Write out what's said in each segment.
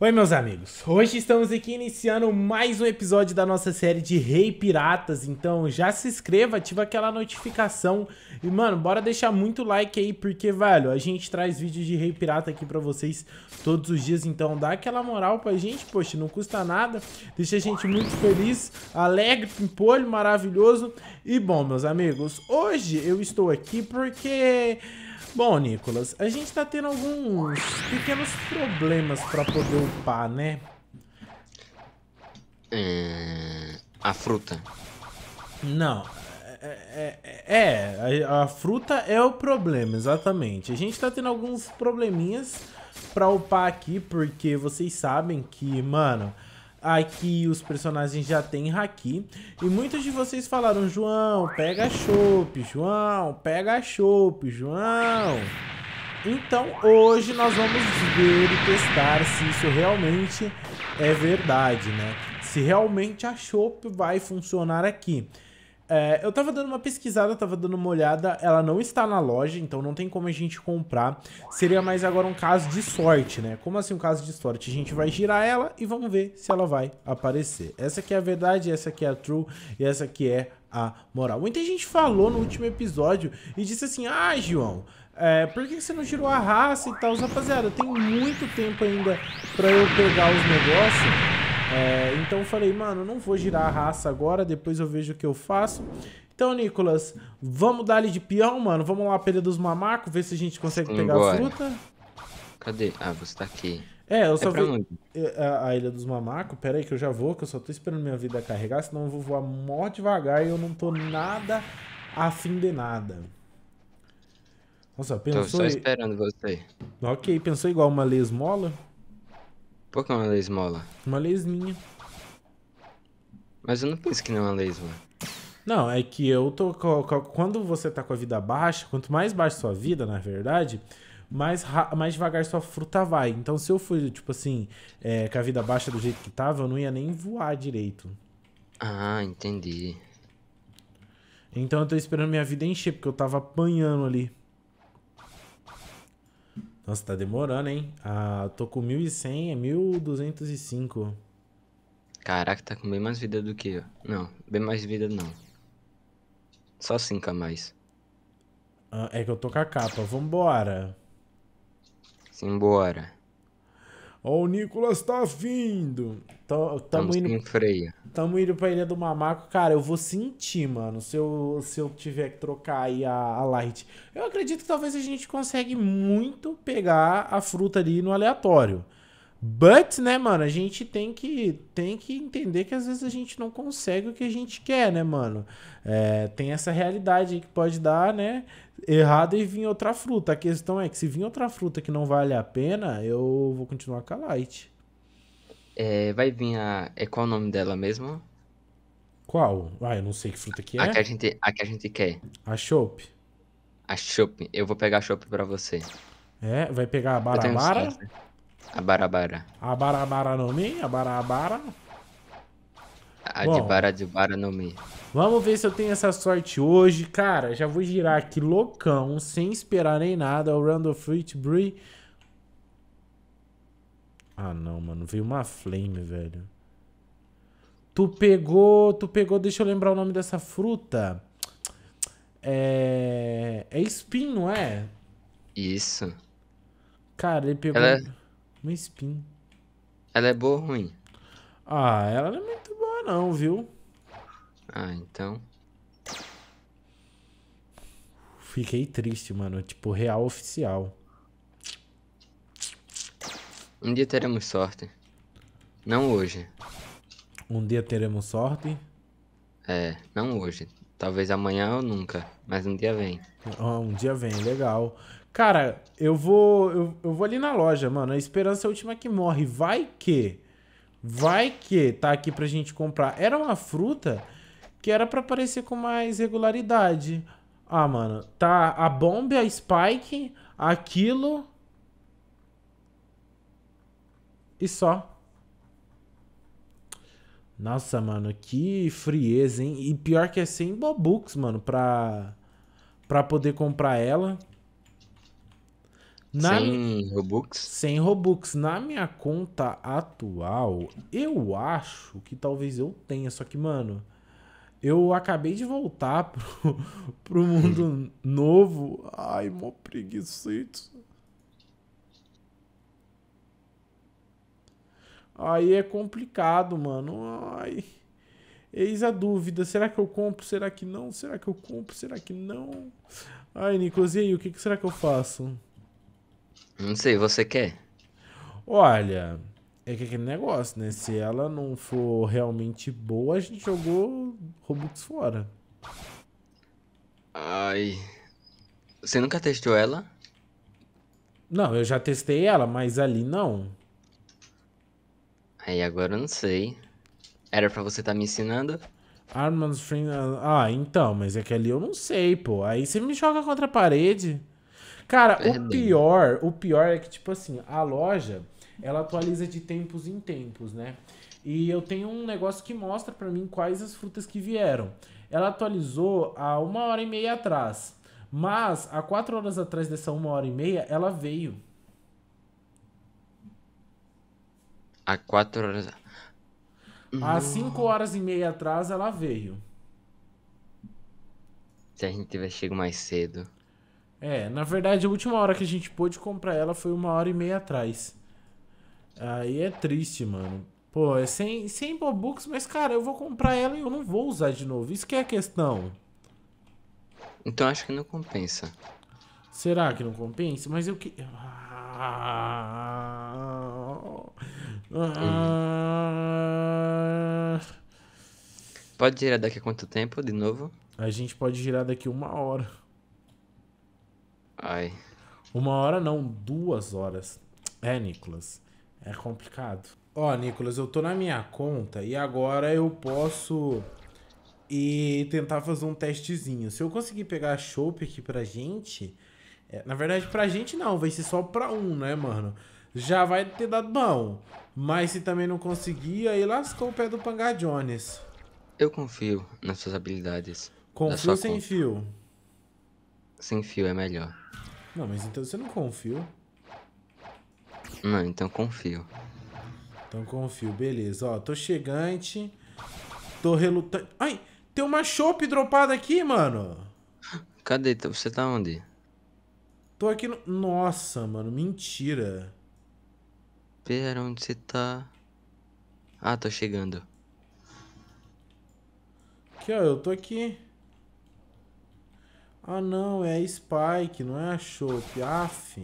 Oi, meus amigos. Hoje estamos aqui iniciando mais um episódio da nossa série de Rei Piratas. Então já se inscreva, ativa aquela notificação e, mano, bora deixar muito like aí, porque, velho, a gente traz vídeos de Rei Pirata aqui pra vocês todos os dias. Então dá aquela moral pra gente, poxa, não custa nada. Deixa a gente muito feliz, alegre, pimpolho, maravilhoso. E, bom, meus amigos, hoje eu estou aqui porque Bom, Nicolas, a gente tá tendo alguns pequenos problemas pra poder upar, né? É... A fruta. Não. É, é, é, é a, fruta é o problema, exatamente. A gente tá tendo alguns probleminhas pra upar aqui, porque vocês sabem que, mano... Aqui os personagens já têm haki. E muitos de vocês falaram, João, pega Chope João, pega Chope João. Então hoje nós vamos ver e testar se isso realmente é verdade, né? Se realmente a Chope vai funcionar aqui. É, eu tava dando uma pesquisada, tava dando uma olhada, ela não está na loja, então não tem como a gente comprar. Seria mais agora um caso de sorte, né? Como assim um caso de sorte? A gente vai girar ela e vamos ver se ela vai aparecer. Essa aqui é a verdade, essa aqui é a true e essa aqui é a moral. Muita gente falou no último episódio e disse assim, ah, João... É, por que você não girou a raça e tal? Rapaziada, tem muito tempo ainda pra eu pegar os negócios. É, então eu falei, mano, não vou girar a raça agora, depois eu vejo o que eu faço. Então, Nicolas, vamos dar ali de peão, mano? Vamos lá, ilha dos Mamacos, ver se a gente consegue Sim, pegar a fruta. Cadê? Ah, você tá aqui. É, eu é só vi é, a, a, Ilha dos Mamacos. Pera aí que eu já vou, que eu só tô esperando minha vida carregar, senão eu vou voar mó devagar e eu não tô nada afim de nada. Nossa, pensou... Tô só esperando você. Ok, pensou igual uma lesmola? esmola? Por que é uma lesmola? Uma lesminha. Mas eu não penso que não é uma lesma. Não, é que eu tô. Quando você tá com a vida baixa, quanto mais baixa sua vida, na verdade, mais, mais devagar sua fruta vai. Então, se eu fui, tipo assim, é, com a vida baixa do jeito que tava, eu não ia nem voar direito. Ah, entendi. Então eu tô esperando minha vida encher, porque eu tava apanhando ali. Nossa, tá demorando, hein? Ah, tô com 1100, é 1205. Caraca, tá com bem mais vida do que eu. Não, bem mais vida não. Só 5 a mais. Ah, é que eu tô com a capa. Vambora. Simbora. Ó, o Nicolas tá vindo. Tá, tamo, tamo indo. freia. Tamo indo pra Ilha do Mamaco. Cara, eu vou sentir, mano, se eu, se eu tiver que trocar aí a, a light. Eu acredito que talvez a gente consegue muito pegar a fruta ali no aleatório. But, né, mano, a gente tem que, tem que entender que às vezes a gente não consegue o que a gente quer, né, mano? É, tem essa realidade aí que pode dar, né? errado e vir outra fruta. A questão é que se vir outra fruta que não vale a pena, eu vou continuar com a Light. É, vai vir a. É qual o nome dela mesmo? Qual? Ah, eu não sei que fruta que é. A que a gente, a que a gente quer. A chope. A chope. Eu vou pegar a chope pra você. É, vai pegar a barabara? A barabara. A barabara no mi? A barabara? A Bom, de bara de bara no mi. Vamos ver se eu tenho essa sorte hoje. Cara, já vou girar aqui loucão, sem esperar nem nada. O Randall Fruitbury. Ah, não, mano. Veio uma flame, velho. Tu pegou... Tu pegou... Deixa eu lembrar o nome dessa fruta. É... É spin, não é? Isso. Cara, ele pegou... Ela é... Uma spin. Ela é boa ou ruim? Ah, ela não é muito boa não, viu? Ah, então. Fiquei triste, mano. Tipo, real oficial. Um dia teremos sorte. Não hoje. Um dia teremos sorte? É, não hoje. Talvez amanhã ou nunca, mas um dia vem. Ah, um dia vem, legal. Cara, eu vou eu, eu vou ali na loja, mano. A esperança é a última que morre. Vai que Vai que tá aqui pra gente comprar. Era uma fruta que era para aparecer com mais regularidade. Ah, mano, tá a bomba, a spike, aquilo. E só. Nossa, mano, que frieza, hein? E pior que é sem Bobux, mano, pra, pra poder comprar ela. Na sem mi... Robux? Sem Robux. Na minha conta atual, eu acho que talvez eu tenha. Só que, mano, eu acabei de voltar pro, pro mundo novo. Ai, mó preguiçoso. Aí é complicado, mano. Ai. Eis a dúvida. Será que eu compro? Será que não? Será que eu compro? Será que não? Ai, Nicolas, e aí? O que, que será que eu faço? Não sei, você quer? Olha, é que é aquele negócio, né? Se ela não for realmente boa, a gente jogou Robux fora. Ai. Você nunca testou ela? Não, eu já testei ela, mas ali não. Aí agora eu não sei. Era pra você estar tá me ensinando? Armand's Friend. Ah, ah, então, mas é que ali eu não sei, pô. Aí você me joga contra a parede. Cara, Perdão. o pior, o pior é que, tipo assim, a loja ela atualiza de tempos em tempos, né? E eu tenho um negócio que mostra para mim quais as frutas que vieram. Ela atualizou há uma hora e meia atrás, mas há quatro horas atrás dessa uma hora e meia ela veio. Há quatro horas. Há cinco horas e meia atrás ela veio. Se a gente tiver chego mais cedo. É, na verdade a última hora que a gente pôde comprar ela foi uma hora e meia atrás. Aí é triste, mano. Pô, é sem, sem Bobux, mas cara, eu vou comprar ela e eu não vou usar de novo. Isso que é a questão. Então acho que não compensa. Será que não compensa? Mas eu que. Ah... Ah... Pode girar daqui a quanto tempo de novo? A gente pode girar daqui uma hora. Ai. Uma hora não, duas horas. É, Nicolas. É complicado. Ó, Nicolas, eu tô na minha conta e agora eu posso e tentar fazer um testezinho. Se eu conseguir pegar a chope aqui pra gente. É, na verdade, pra gente não, vai ser só pra um, né, mano? Já vai ter dado bom. Mas se também não conseguir, aí lascou o pé do Panga Jones. Eu confio nas suas habilidades. Confio ou sem conta. fio? Sem fio é melhor. Não, mas então você não confia. Não, então confio. Então confio, beleza. Ó, tô chegante. Tô relutante. Ai, tem uma chope dropada aqui, mano. Cadê? Tá- você tá onde? Tô aqui no... Nossa, mano, mentira. Pera, onde você tá? Ah, tô chegando. Aqui, ó, eu tô aqui. Ah, não, é a Spike, não é a Chope. Aff.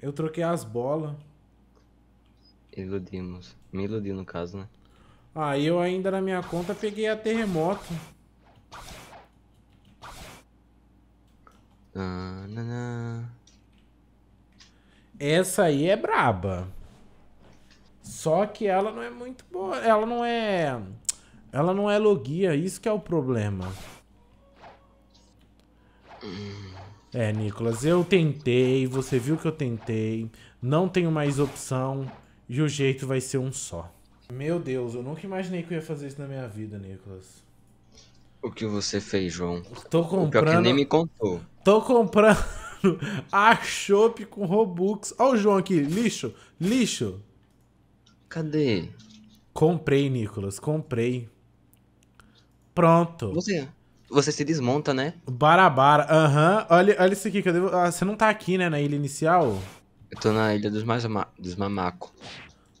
Eu troquei as bolas. Iludimos. Me iludiu no caso, né? ah, eu ainda na minha conta peguei a terremoto. Ah, Essa aí é braba. Só que ela não é muito boa. Ela não é. Ela não é logia, isso que é o problema. Hum. É, Nicolas, eu tentei, você viu que eu tentei, não tenho mais opção e o jeito vai ser um só. Meu Deus, eu nunca imaginei que eu ia fazer isso na minha vida, Nicolas. O que você fez, João? Tô comprando. O pior que nem me contou. Tô comprando a chopp com Robux. Ó o João aqui, lixo, lixo. Cadê? Comprei, Nicolas, comprei. Pronto. Você, você se desmonta, né? Barabara, aham. Uhum. Olha, olha isso aqui Ah, você não tá aqui, né, na ilha inicial? Eu tô na ilha dos, mais ama... dos mamaco.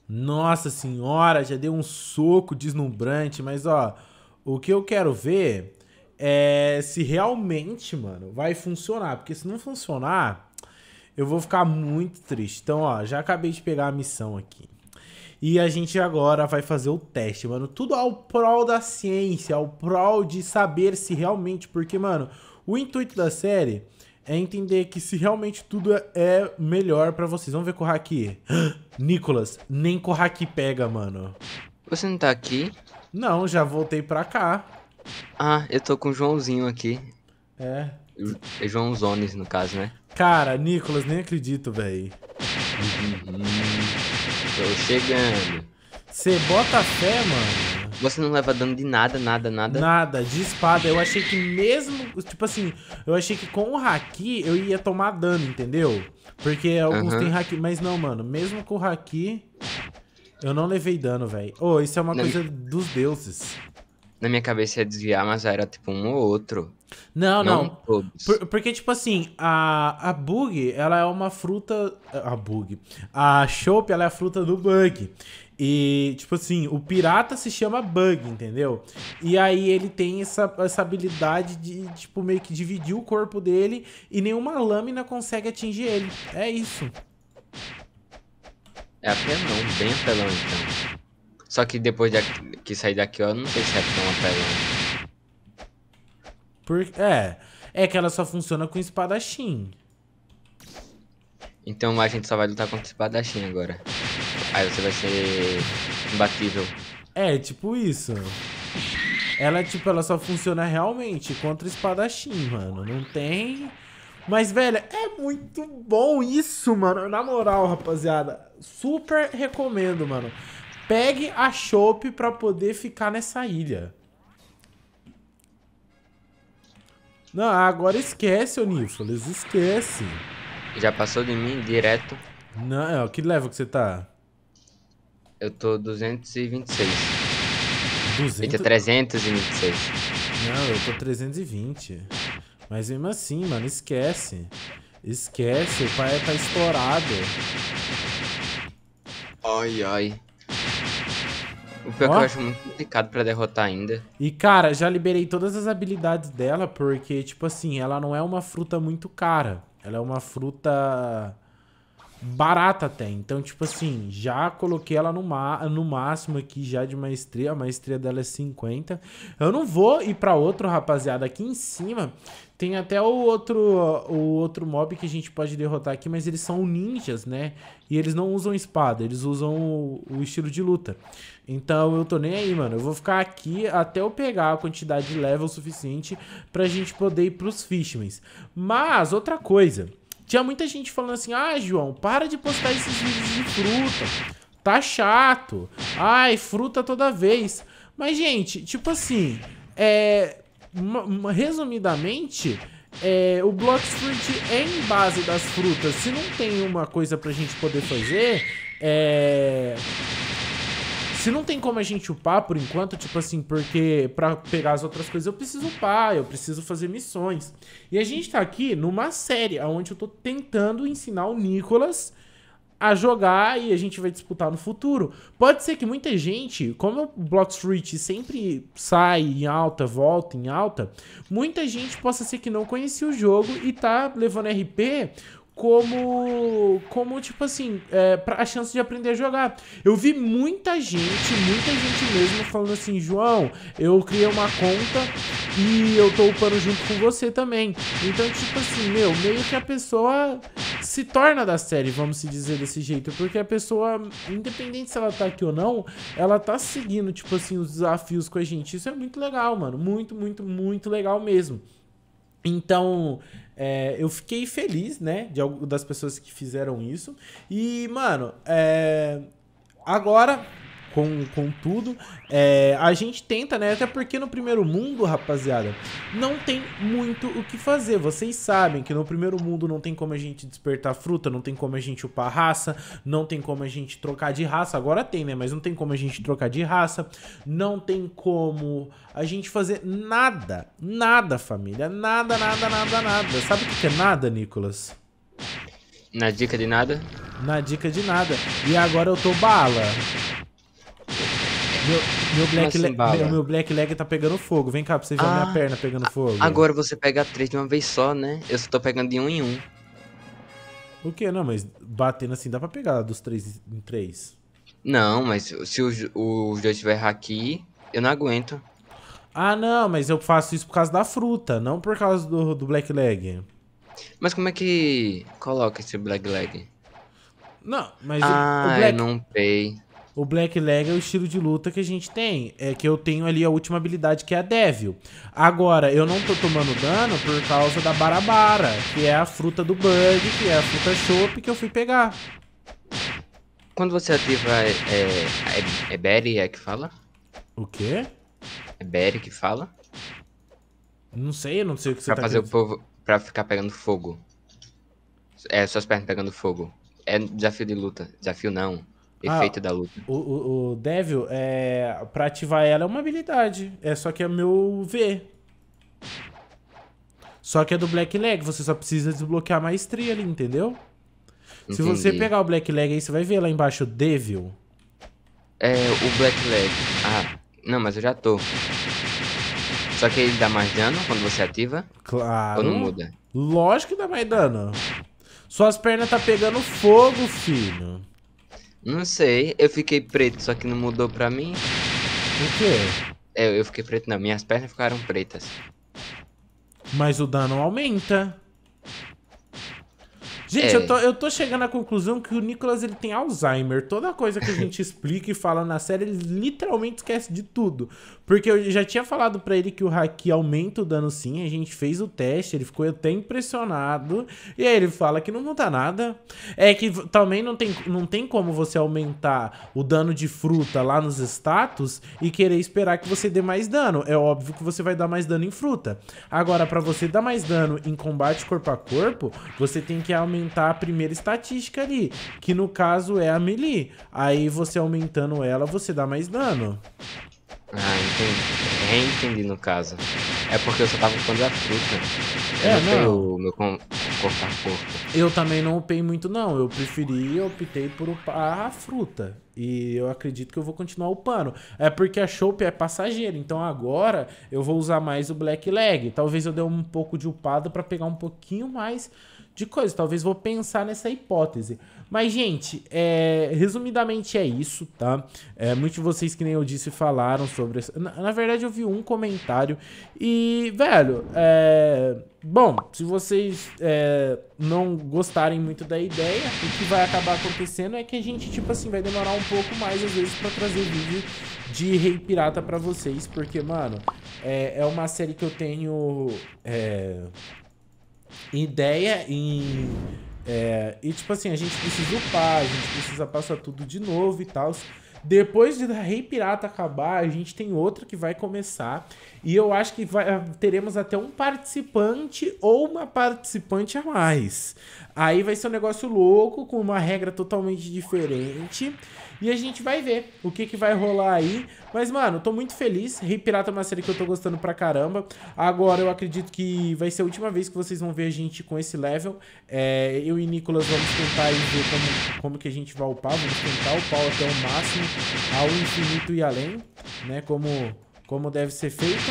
Nossa senhora, já deu um soco deslumbrante, mas ó, o que eu quero ver é se realmente, mano, vai funcionar. Porque se não funcionar, eu vou ficar muito triste. Então, ó, já acabei de pegar a missão aqui. E a gente agora vai fazer o teste, mano. Tudo ao prol da ciência, ao prol de saber se realmente. Porque, mano, o intuito da série é entender que se realmente tudo é, é melhor para vocês. Vamos ver com o Haki. Nicolas, nem com o Haki pega, mano. Você não tá aqui? Não, já voltei pra cá. Ah, eu tô com o Joãozinho aqui. É. É João Zones, no caso, né? Cara, Nicolas, nem acredito, velho. Uhum. Tô chegando. Você bota fé, mano. Você não leva dano de nada, nada, nada. Nada, de espada. Eu achei que mesmo. Tipo assim, eu achei que com o Haki eu ia tomar dano, entendeu? Porque alguns uh tem Haki. Mas não, mano, mesmo com o Haki, eu não levei dano, velho. Ô, oh, isso é uma não. coisa dos deuses na minha cabeça ia desviar, mas era tipo um ou outro. Não, não. não. Todos. Por, porque, tipo assim, a, a bug, ela é uma fruta. A bug. A shop ela é a fruta do bug. E, tipo assim, o pirata se chama bug, entendeu? E aí ele tem essa, essa habilidade de, tipo, meio que dividir o corpo dele e nenhuma lâmina consegue atingir ele. É isso. É um bem apelão então. Só que depois de que sair daqui, eu não sei se é uma pedra. Por... É. É que ela só funciona com espadachim. Então a gente só vai lutar contra espadachim agora. Aí você vai ser imbatível. É, tipo isso. Ela, tipo, ela só funciona realmente contra espadachim, mano. Não tem... Mas, velho, é muito bom isso, mano. Na moral, rapaziada. Super recomendo, mano. Pegue a chope pra poder ficar nessa ilha. Não, agora esquece, ô esquece. Já passou de mim direto. Não, é, que level que você tá? Eu tô 226. 200... 326. Não, eu tô 320. Mas mesmo assim, mano, esquece. Esquece, o pai tá estourado. Ai, ai. O pior é que eu acho muito complicado pra derrotar ainda. E, cara, já liberei todas as habilidades dela, porque, tipo assim, ela não é uma fruta muito cara. Ela é uma fruta barata até. Então, tipo assim, já coloquei ela no, no máximo aqui já de maestria. A maestria dela é 50. Eu não vou ir pra outro, rapaziada. Aqui em cima tem até o outro, o outro mob que a gente pode derrotar aqui, mas eles são ninjas, né? E eles não usam espada, eles usam o, o, estilo de luta. Então eu tô nem aí, mano. Eu vou ficar aqui até eu pegar a quantidade de level suficiente pra gente poder ir pros Fishmans. Mas, outra coisa. Tinha muita gente falando assim, ah, João, para de postar esses vídeos de fruta. Tá chato. Ai, fruta toda vez. Mas, gente, tipo assim... É, resumidamente, é, o Blox Fruit é em base das frutas. Se não tem uma coisa pra gente poder fazer, é... Se não tem como a gente upar por enquanto, tipo assim, porque pra pegar as outras coisas eu preciso upar, eu preciso fazer missões. E a gente tá aqui numa série onde eu tô tentando ensinar o Nicolas a jogar e a gente vai disputar no futuro. Pode ser que muita gente, como o Block Street sempre sai em alta, volta em alta, muita gente possa ser que não conhecia o jogo e tá levando RP como, como tipo assim, é, a chance de aprender a jogar. Eu vi muita gente, muita gente mesmo falando assim, João, eu criei uma conta e eu tô upando junto com você também. Então, tipo assim, meu, meio que a pessoa se torna da série, vamos se dizer desse jeito, porque a pessoa, independente se ela tá aqui ou não, ela tá seguindo, tipo assim, os desafios com a gente. Isso é muito legal, mano, muito, muito, muito legal mesmo. Então, é, eu fiquei feliz, né? De algumas das pessoas que fizeram isso. E, mano, é, agora com, com tudo. É, a gente tenta, né? Até porque no primeiro mundo, rapaziada, não tem muito o que fazer. Vocês sabem que no primeiro mundo não tem como a gente despertar fruta, não tem como a gente upar raça, não tem como a gente trocar de raça. Agora tem, né? Mas não tem como a gente trocar de raça, não tem como a gente fazer nada. Nada, família. Nada, nada, nada, nada. Sabe o que é nada, Nicolas? Na dica de nada? Na dica de nada. E agora eu tô bala. Meu, meu, black leg, meu, black leg tá pegando fogo. Vem cá pra você ver ah, minha perna pegando fogo. Agora você pega três de uma vez só, né? Eu só tô pegando de um em um. O que? Não, mas batendo assim dá pra pegar dos três em três. Não, mas se os, os dois tiver aqui, eu não aguento. Ah, não, mas eu faço isso por causa da fruta, não por causa do, do black leg. Mas como é que coloca esse black leg? Não, mas ah, o, o ah, black... eu não pei. O Black Leg é o estilo de luta que a gente tem. É que eu tenho ali a última habilidade, que é a Devil. Agora, eu não tô tomando dano por causa da Barabara, que é a fruta do bug, que é a fruta chopp que eu fui pegar. Quando você ativa é, é, é Berry é que fala? O quê? É Berry que fala? Não sei, eu não sei o que pra você pra tá fazer o povo Pra ficar pegando fogo. É, suas pernas pegando fogo. É desafio de luta. Desafio não. Ah, Efeito ah, da luta. O, o, o, Devil, é, pra ativar ela é uma habilidade. É só que é meu V. Só que é do Black Leg, você só precisa desbloquear a maestria ali, entendeu? Entendi. Se você pegar o Black Leg aí, você vai ver lá embaixo Devil. É, o Black Leg. Ah, não, mas eu já tô. Só que ele dá mais dano quando você ativa? Claro. Ou não muda? Lógico que dá mais dano. Suas pernas tá pegando fogo, filho. Não sei, eu fiquei preto, só que não mudou pra mim. O quê? Eu, é, eu fiquei preto, não. Minhas pernas ficaram pretas. Mas o dano aumenta. Gente, é. eu, tô, eu tô chegando à conclusão que o Nicolas ele tem Alzheimer. Toda coisa que a gente explica e fala na série, ele literalmente esquece de tudo. Porque eu já tinha falado para ele que o Haki aumenta o dano sim, a gente fez o teste, ele ficou até impressionado. E aí ele fala que não muda nada. É que também não tem, não tem como você aumentar o dano de fruta lá nos status e querer esperar que você dê mais dano. É óbvio que você vai dar mais dano em fruta. Agora, para você dar mais dano em combate corpo a corpo, você tem que aumentar aumentar a primeira estatística ali, que no caso é a melee. Aí você aumentando ela, você dá mais dano. Ah, entendi. Reentendi no caso. É porque eu só tava upando a fruta. Né? Eu é, não. O meu corpo a corpo. Eu também não upei muito, não. Eu preferi, eu optei por upar a fruta. E eu acredito que eu vou continuar upando. É porque a Chope é passageira. Então agora eu vou usar mais o Black Leg. Talvez eu dê um pouco de upado para pegar um pouquinho mais de coisa. Talvez vou pensar nessa hipótese. Mas, gente, é, resumidamente é isso, tá? É, muitos de vocês, que nem eu disse, falaram sobre. isso. Na, na, verdade, eu vi um comentário. E, velho, é, bom, se vocês é, não gostarem muito da ideia, o que vai acabar acontecendo é que a gente, tipo assim, vai demorar um pouco mais, às vezes, para trazer vídeo de Rei Pirata para vocês. Porque, mano, é, é, uma série que eu tenho é, ideia em. É, e tipo assim, a gente precisa upar, a gente precisa passar tudo de novo e tal. Depois de Rei Pirata acabar, a gente tem outra que vai começar. E eu acho que vai, teremos até um participante ou uma participante a mais. Aí vai ser um negócio louco, com uma regra totalmente diferente. E a gente vai ver o que, que vai rolar aí. Mas, mano, tô muito feliz. Rei Pirata é uma série que eu tô gostando pra caramba. Agora, eu acredito que vai ser a última vez que vocês vão ver a gente com esse level. É, eu e Nicolas vamos tentar aí ver como, como que a gente vai upar. Vamos tentar upar até o máximo, ao infinito e além, né? Como, como deve ser feito.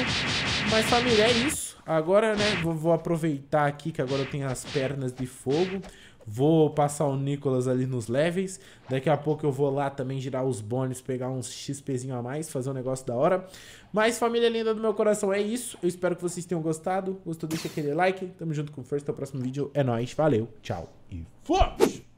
Mas, família, é isso. Agora, né, vou, vou aproveitar aqui que agora eu tenho as pernas de fogo. Vou passar o Nicolas ali nos levels. Daqui a pouco eu vou lá também girar os bônus, pegar uns XPzinho a mais, fazer um negócio da hora. Mas, família linda do meu coração, é isso. Eu espero que vocês tenham gostado. Gostou, deixa aquele like. Tamo junto com o First. Até o próximo vídeo. É nóis. Valeu, tchau e fomos!